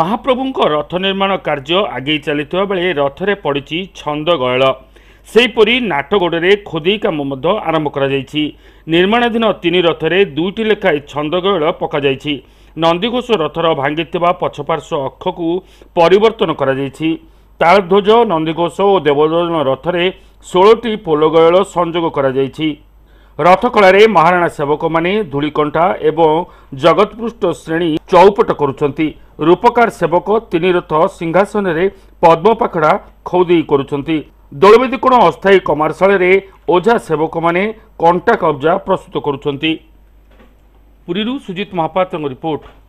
ମହାପ୍ରଭୁଙ୍କ ରଥ ନିର୍ମାଣ କାର୍ଯ୍ୟ ଆଗେଇ ଚାଲିଥିବା ବେଳେ ରଥରେ ପଡ଼ିଛି ଛନ୍ଦଗୟଳ ସେହିପରି ନାଟଗୋଡ଼ରେ ଖୋଦେଇ କାମ ମଧ୍ୟ ଆରମ୍ଭ କରାଯାଇଛି ନିର୍ମାଣାଧୀନ ତିନି ରଥରେ ଦୁଇଟି ଲେଖାଏଁ ଛନ୍ଦଗୟଳ ପକାଯାଇଛି ନନ୍ଦିଘୋଷ ରଥର ଭାଙ୍ଗିଥିବା ପଛପାର୍ଶ୍ୱ ଅକ୍ଷକୁ ପରିବର୍ତ୍ତନ କରାଯାଇଛି ତାଳଧ୍ୱଜ ନନ୍ଦିଘୋଷ ଓ ଦେବଦର୍ଜନ ରଥରେ ଷୋହଳଟି ପୋଲଗୟଳ ସଂଯୋଗ କରାଯାଇଛି ରଥକଳାରେ ମହାରଣା ସେବକମାନେ ଧୂଳିକଣ୍ଠା ଏବଂ ଜଗତପୃଷ୍ଠ ଶ୍ରେଣୀ ଚୌପଟ କରୁଛନ୍ତି ରୂପକାର ସେବକ ତିନି ରଥ ସିଂହାସନରେ ପଦ୍ମପାଖଡ଼ା ଖଉଦେଇ କରୁଛନ୍ତି ଦୋଳବେଦିକୋଣ ଅସ୍ଥାୟୀ କମାରଶାଳରେ ଓଝା ସେବକମାନେ କଣ୍ଟା କବ୍ଜା ପ୍ରସ୍ତୁତ କରୁଛନ୍ତି ପୁରୀରୁ ସୁଜିତ ମହାପାତ୍ରଙ୍କ